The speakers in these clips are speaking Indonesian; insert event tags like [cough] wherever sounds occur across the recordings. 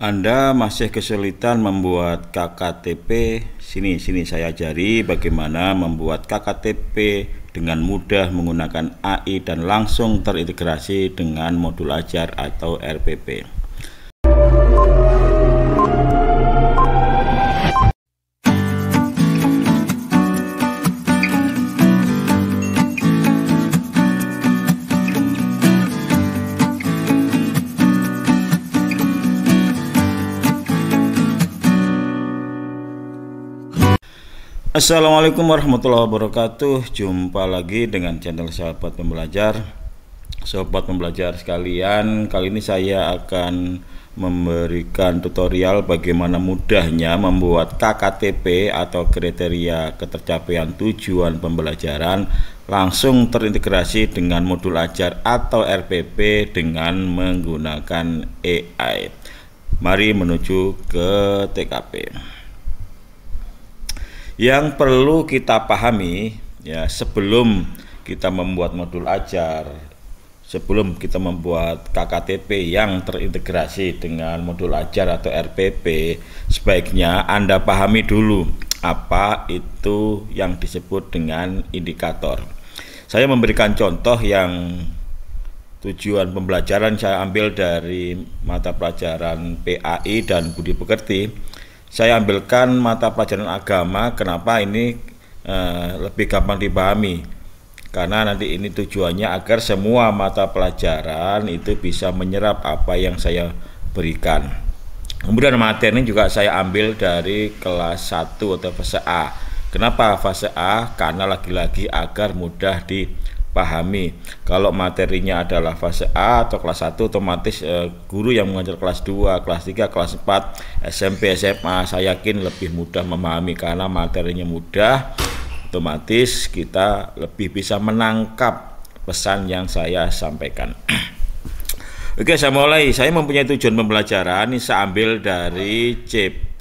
Anda masih kesulitan membuat KKTP? Sini, sini saya ajari bagaimana membuat KKTP dengan mudah menggunakan AI dan langsung terintegrasi dengan modul ajar atau RPP. Assalamualaikum warahmatullahi wabarakatuh Jumpa lagi dengan channel sahabat pembelajar sahabat pembelajar sekalian Kali ini saya akan memberikan tutorial bagaimana mudahnya membuat KKTP atau kriteria ketercapaian tujuan pembelajaran langsung terintegrasi dengan modul ajar atau RPP dengan menggunakan AI. Mari menuju ke TKP. Yang perlu kita pahami ya sebelum kita membuat modul ajar, sebelum kita membuat KKTP yang terintegrasi dengan modul ajar atau RPP, sebaiknya Anda pahami dulu apa itu yang disebut dengan indikator. Saya memberikan contoh yang tujuan pembelajaran saya ambil dari mata pelajaran PAI dan Budi Pekerti saya ambilkan mata pelajaran agama kenapa ini eh, lebih gampang dipahami karena nanti ini tujuannya agar semua mata pelajaran itu bisa menyerap apa yang saya berikan kemudian materi ini juga saya ambil dari kelas 1 atau fase A kenapa fase A karena lagi-lagi agar mudah di pahami. Kalau materinya adalah fase A atau kelas 1 otomatis eh, guru yang mengajar kelas 2, kelas 3, kelas 4, SMP, SMA saya yakin lebih mudah memahami karena materinya mudah. Otomatis kita lebih bisa menangkap pesan yang saya sampaikan. [clears throat] Oke, saya mulai. Saya mempunyai tujuan pembelajaran ini saya ambil dari CP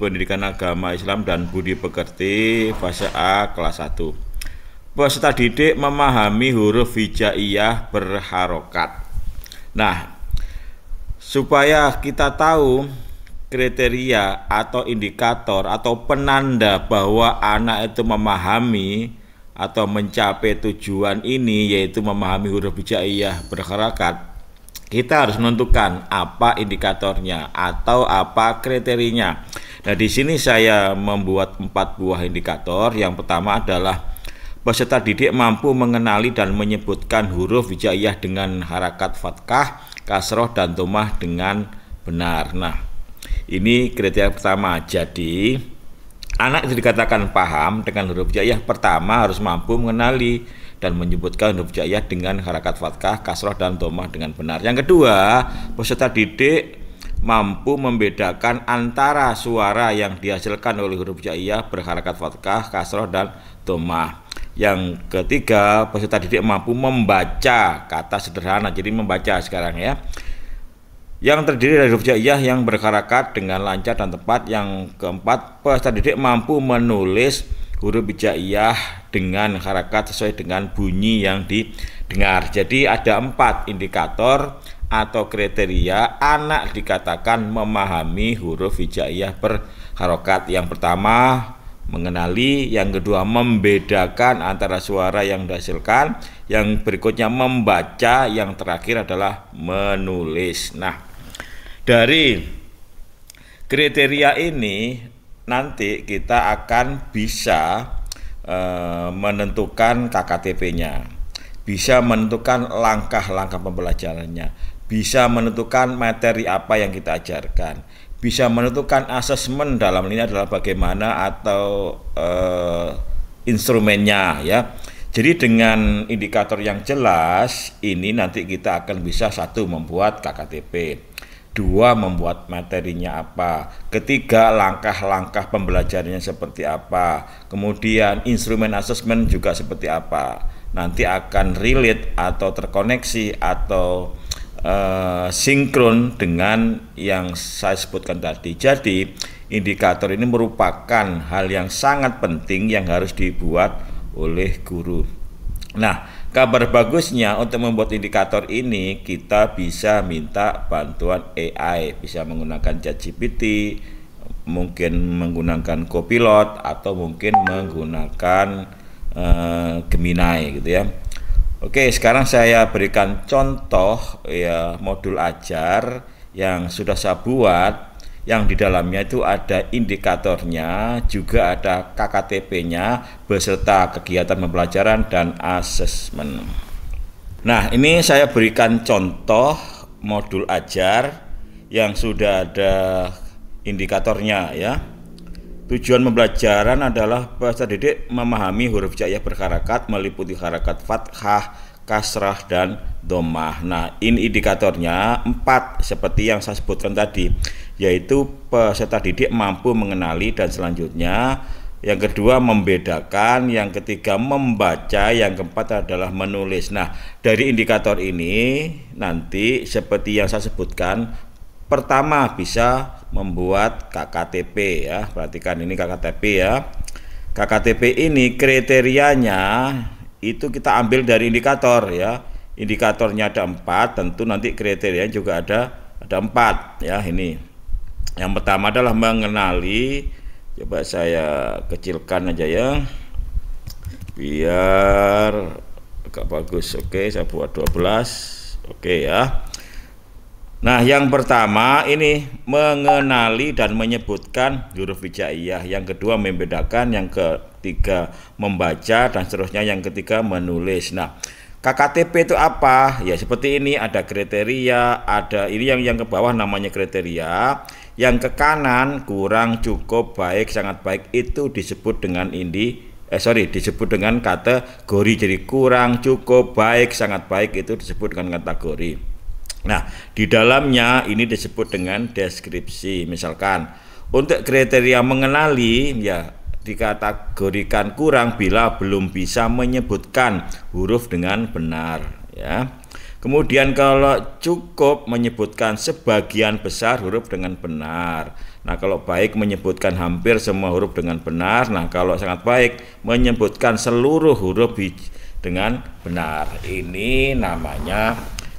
Pendidikan Agama Islam dan Budi Pekerti fase A kelas 1 peserta didik memahami huruf hijaiyah berharokat. Nah, supaya kita tahu kriteria atau indikator atau penanda bahwa anak itu memahami atau mencapai tujuan ini yaitu memahami huruf hijaiyah berharokat kita harus menentukan apa indikatornya atau apa kriterinya. Nah, di sini saya membuat empat buah indikator. Yang pertama adalah Peserta didik mampu mengenali dan menyebutkan huruf hijaiyah dengan harakat fathah, kasroh, dan tomah dengan benar. Nah, ini kriteria pertama. Jadi, anak itu dikatakan paham dengan huruf hijaiyah pertama harus mampu mengenali dan menyebutkan huruf hijaiyah dengan harakat fathah, kasroh, dan tomah dengan benar. Yang kedua, peserta didik mampu membedakan antara suara yang dihasilkan oleh huruf hijaiyah berharakat fathah, kasroh, dan domah. Yang ketiga, peserta didik mampu membaca kata sederhana, jadi membaca sekarang ya. Yang terdiri dari huruf jaiyah yang berkarakat dengan lancar dan tepat. Yang keempat, peserta didik mampu menulis huruf hijaiyah dengan karakat sesuai dengan bunyi yang didengar. Jadi ada empat indikator atau kriteria anak dikatakan memahami huruf hijaiyah berharokat. Yang pertama mengenali, yang kedua membedakan antara suara yang dihasilkan, yang berikutnya membaca, yang terakhir adalah menulis. Nah, dari kriteria ini nanti kita akan bisa e, menentukan KKTP-nya, bisa menentukan langkah-langkah pembelajarannya, bisa menentukan materi apa yang kita ajarkan, bisa menentukan asesmen dalam ini adalah bagaimana atau uh, instrumennya ya. Jadi dengan indikator yang jelas ini nanti kita akan bisa satu membuat KKTP, dua membuat materinya apa, ketiga langkah-langkah pembelajarannya seperti apa, kemudian instrumen asesmen juga seperti apa. Nanti akan relate atau terkoneksi atau Eh, sinkron dengan yang saya sebutkan tadi. Jadi, indikator ini merupakan hal yang sangat penting yang harus dibuat oleh guru. Nah, kabar bagusnya untuk membuat indikator ini kita bisa minta bantuan AI, bisa menggunakan ChatGPT, mungkin menggunakan Copilot atau mungkin menggunakan uh, Gemini gitu ya. Oke, sekarang saya berikan contoh ya modul ajar yang sudah saya buat yang di dalamnya itu ada indikatornya, juga ada KKTP-nya beserta kegiatan pembelajaran dan asesmen. Nah, ini saya berikan contoh modul ajar yang sudah ada indikatornya ya. Tujuan pembelajaran adalah peserta didik memahami huruf jaiyah berharakat meliputi harakat fathah, kasrah dan domah. Nah, ini indikatornya empat seperti yang saya sebutkan tadi, yaitu peserta didik mampu mengenali dan selanjutnya yang kedua membedakan, yang ketiga membaca, yang keempat adalah menulis. Nah, dari indikator ini nanti seperti yang saya sebutkan Pertama bisa membuat KKTP ya. Perhatikan ini KKTP ya. KKTP ini kriterianya itu kita ambil dari indikator ya. Indikatornya ada empat, tentu nanti kriterianya juga ada ada empat ya ini. Yang pertama adalah mengenali coba saya kecilkan aja ya biar agak bagus oke saya buat 12 oke ya Nah, yang pertama ini mengenali dan menyebutkan huruf hijaiyah, yang kedua membedakan, yang ketiga membaca dan seterusnya yang ketiga menulis. Nah, KKTP itu apa? Ya seperti ini ada kriteria, ada ini yang yang ke bawah namanya kriteria, yang ke kanan kurang cukup baik, sangat baik itu disebut dengan indi eh sorry disebut dengan kategori jadi kurang cukup baik sangat baik itu disebut dengan kategori Nah, di dalamnya ini disebut dengan deskripsi. Misalkan untuk kriteria mengenali ya dikategorikan kurang bila belum bisa menyebutkan huruf dengan benar ya. Kemudian kalau cukup menyebutkan sebagian besar huruf dengan benar. Nah, kalau baik menyebutkan hampir semua huruf dengan benar. Nah, kalau sangat baik menyebutkan seluruh huruf dengan benar. Ini namanya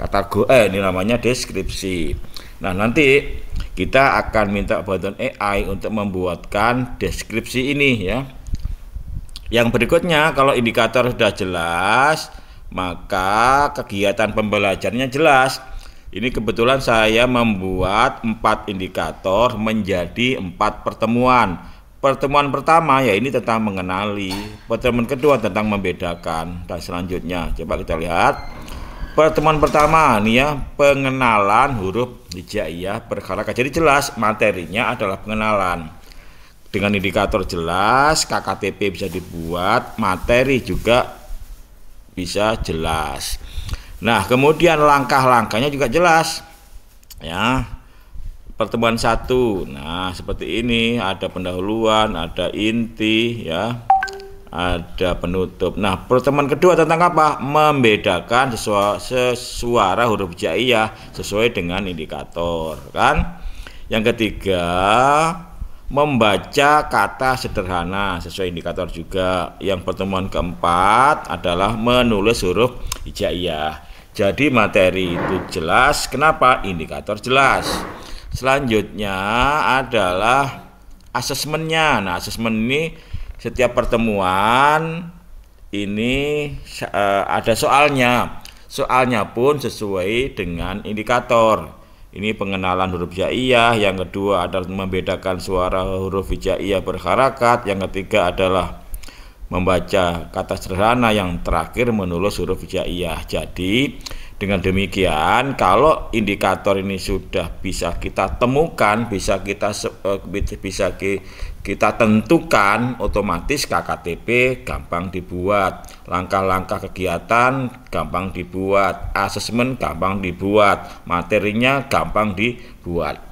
go eh ini namanya deskripsi nah nanti kita akan minta bantuan AI untuk membuatkan deskripsi ini ya yang berikutnya kalau indikator sudah jelas maka kegiatan pembelajarannya jelas ini kebetulan saya membuat empat indikator menjadi empat pertemuan. Pertemuan pertama ya ini tentang mengenali, pertemuan kedua tentang membedakan, dan selanjutnya coba kita lihat pertemuan pertama nih ya pengenalan huruf hijaiyah per Jadi jelas materinya adalah pengenalan. Dengan indikator jelas KKTP bisa dibuat, materi juga bisa jelas. Nah, kemudian langkah-langkahnya juga jelas. Ya. Pertemuan satu. Nah, seperti ini ada pendahuluan, ada inti ya ada penutup. Nah, pertemuan kedua tentang apa? Membedakan sesuara, sesuara huruf jaiyah sesuai dengan indikator, kan? Yang ketiga, membaca kata sederhana sesuai indikator juga. Yang pertemuan keempat adalah menulis huruf hijaiyah. Jadi materi itu jelas, kenapa? Indikator jelas. Selanjutnya adalah asesmennya. Nah, asesmen ini setiap pertemuan ini e, ada soalnya. Soalnya pun sesuai dengan indikator. Ini pengenalan huruf hijaiyah, yang kedua adalah membedakan suara huruf hijaiyah berharakat, yang ketiga adalah membaca kata sederhana, yang terakhir menulis huruf hijaiyah. Jadi dengan demikian, kalau indikator ini sudah bisa kita temukan, bisa kita eh, bisa kita tentukan, otomatis KKTP gampang dibuat, langkah-langkah kegiatan gampang dibuat, asesmen gampang dibuat, materinya gampang dibuat.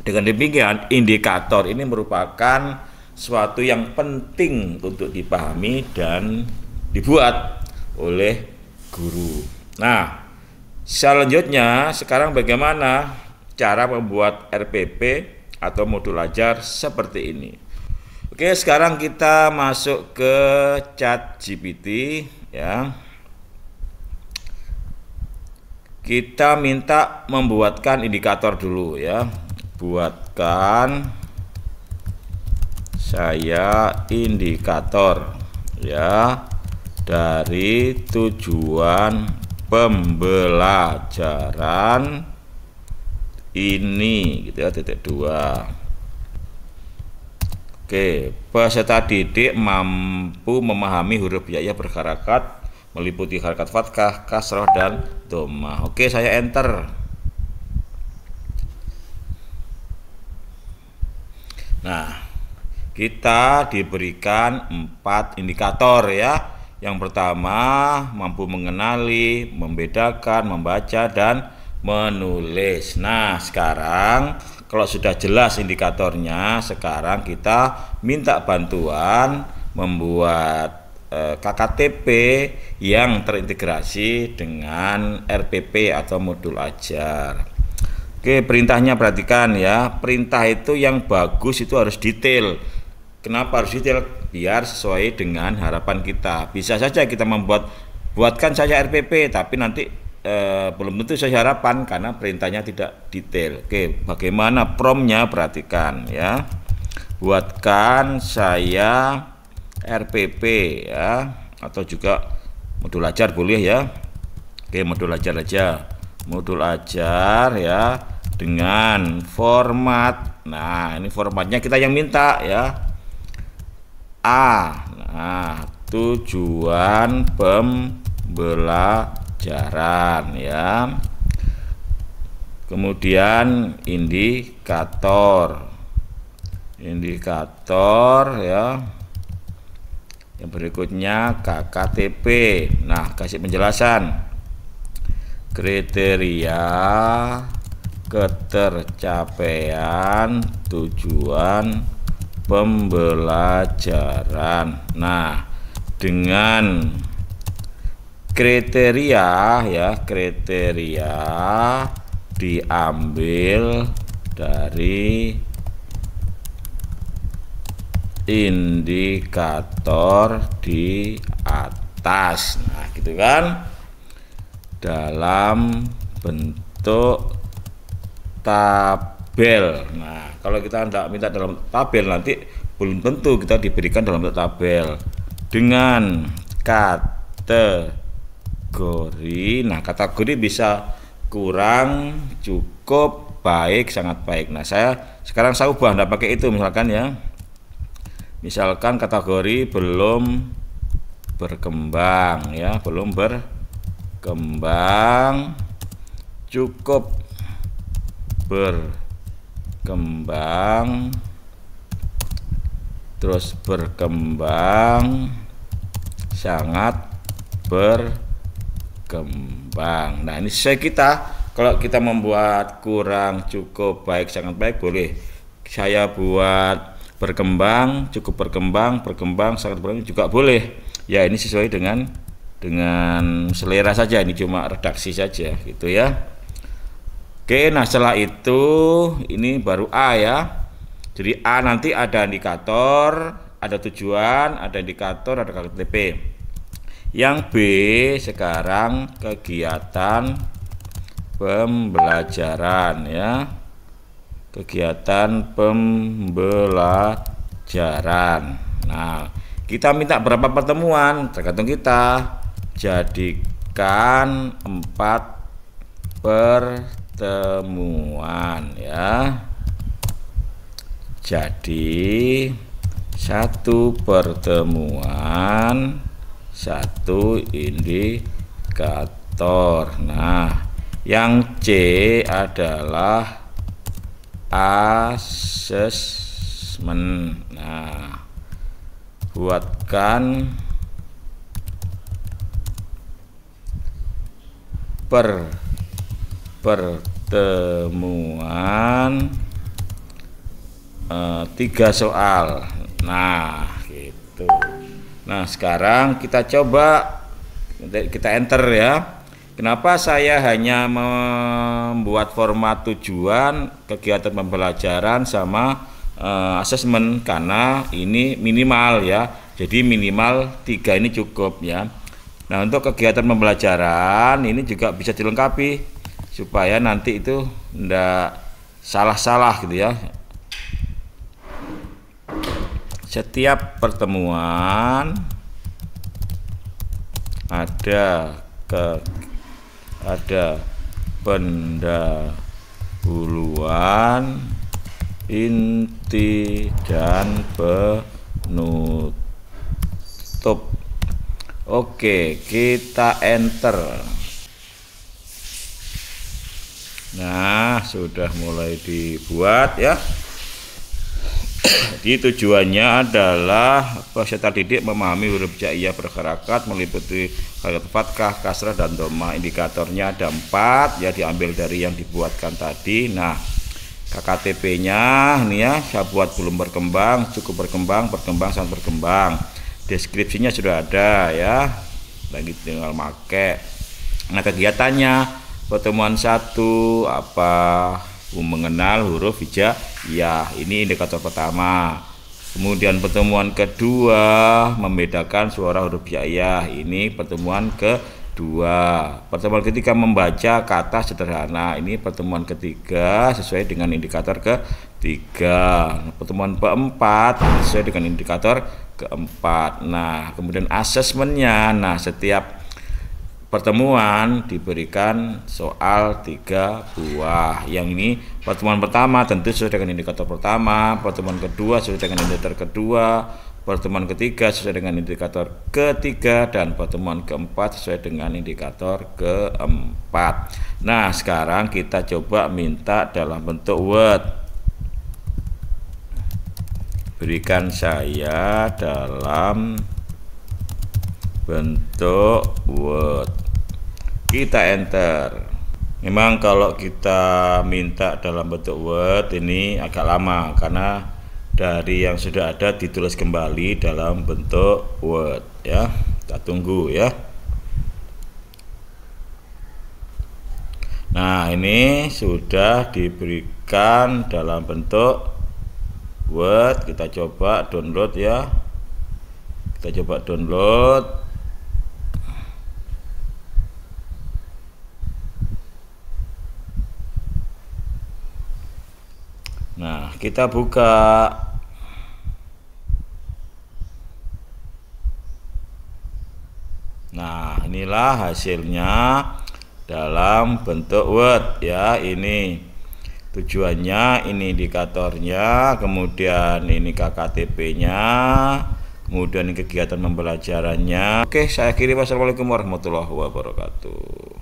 Dengan demikian, indikator ini merupakan suatu yang penting untuk dipahami dan dibuat oleh guru. Nah, Selanjutnya, sekarang bagaimana cara membuat RPP atau modul ajar seperti ini? Oke, sekarang kita masuk ke chat GPT ya. Kita minta membuatkan indikator dulu ya. Buatkan saya indikator ya dari tujuan pembelajaran ini gitu ya titik dua Oke, peserta didik mampu memahami huruf ya berkarakat meliputi harakat fatkah, kasroh dan domah. Oke, saya enter. Nah, kita diberikan empat indikator ya yang pertama, mampu mengenali, membedakan, membaca, dan menulis. Nah, sekarang kalau sudah jelas indikatornya, sekarang kita minta bantuan membuat eh, KKTP yang terintegrasi dengan RPP atau modul ajar. Oke, perintahnya perhatikan ya. Perintah itu yang bagus itu harus detail. Kenapa harus detail? biar sesuai dengan harapan kita. Bisa saja kita membuat buatkan saja RPP tapi nanti eh, belum tentu saya harapan karena perintahnya tidak detail. Oke, bagaimana promnya perhatikan ya. Buatkan saya RPP ya atau juga modul ajar boleh ya. Oke, modul ajar aja. Modul ajar ya dengan format. Nah, ini formatnya kita yang minta ya A. Nah, tujuan pembelajaran ya. Kemudian indikator. Indikator ya. Yang berikutnya KKTP. Nah, kasih penjelasan. Kriteria ketercapaian tujuan pembelajaran. Nah, dengan kriteria ya, kriteria diambil dari indikator di atas. Nah, gitu kan? Dalam bentuk tab tabel. Nah, kalau kita tidak minta dalam tabel nanti belum tentu kita diberikan dalam tabel dengan kategori. Nah, kategori bisa kurang, cukup, baik, sangat baik. Nah, saya sekarang saya ubah tidak pakai itu misalkan ya. Misalkan kategori belum berkembang ya, belum berkembang, cukup ber berkembang terus berkembang sangat berkembang nah ini saya kita kalau kita membuat kurang cukup baik sangat baik boleh saya buat berkembang cukup berkembang berkembang sangat berkembang juga boleh ya ini sesuai dengan dengan selera saja ini cuma redaksi saja gitu ya Oke, nah setelah itu ini baru A ya. Jadi A nanti ada indikator, ada tujuan, ada indikator, ada KTP. Yang B sekarang kegiatan pembelajaran ya. Kegiatan pembelajaran. Nah, kita minta berapa pertemuan tergantung kita. Jadikan 4 per temuan ya jadi satu pertemuan satu indikator nah yang C adalah assessment nah buatkan per pertemuan uh, tiga soal. Nah, gitu. Nah, sekarang kita coba kita enter ya. Kenapa saya hanya membuat format tujuan, kegiatan pembelajaran sama uh, eh, asesmen karena ini minimal ya. Jadi minimal tiga ini cukup ya. Nah, untuk kegiatan pembelajaran ini juga bisa dilengkapi supaya nanti itu ndak salah-salah gitu ya setiap pertemuan ada ke ada benda pendahuluan inti dan penutup oke kita enter Nah, sudah mulai dibuat ya. Jadi tujuannya adalah peserta didik memahami huruf jaiyah berharakat meliputi harakat fatkah, kasrah dan doma. Indikatornya ada empat ya diambil dari yang dibuatkan tadi. Nah, KKTP-nya nih ya saya buat belum berkembang, cukup berkembang, berkembang sangat berkembang. Deskripsinya sudah ada ya. Lagi tinggal make. Nah, kegiatannya pertemuan satu apa mengenal huruf ya ini indikator pertama kemudian pertemuan kedua membedakan suara huruf ya, ya ini pertemuan kedua pertemuan ketiga membaca kata sederhana ini pertemuan ketiga sesuai dengan indikator ketiga pertemuan keempat sesuai dengan indikator keempat nah kemudian asesmennya nah setiap pertemuan diberikan soal tiga buah yang ini pertemuan pertama tentu sesuai dengan indikator pertama pertemuan kedua sesuai dengan indikator kedua pertemuan ketiga sesuai dengan indikator ketiga dan pertemuan keempat sesuai dengan indikator keempat nah sekarang kita coba minta dalam bentuk word berikan saya dalam bentuk word kita enter memang kalau kita minta dalam bentuk word ini agak lama karena dari yang sudah ada ditulis kembali dalam bentuk word ya kita tunggu ya Nah, ini sudah diberikan dalam bentuk Word. Kita coba download ya. Kita coba download. kita buka nah inilah hasilnya dalam bentuk word ya ini tujuannya ini indikatornya kemudian ini KKTP nya kemudian kegiatan pembelajarannya oke saya akhiri wassalamualaikum warahmatullahi wabarakatuh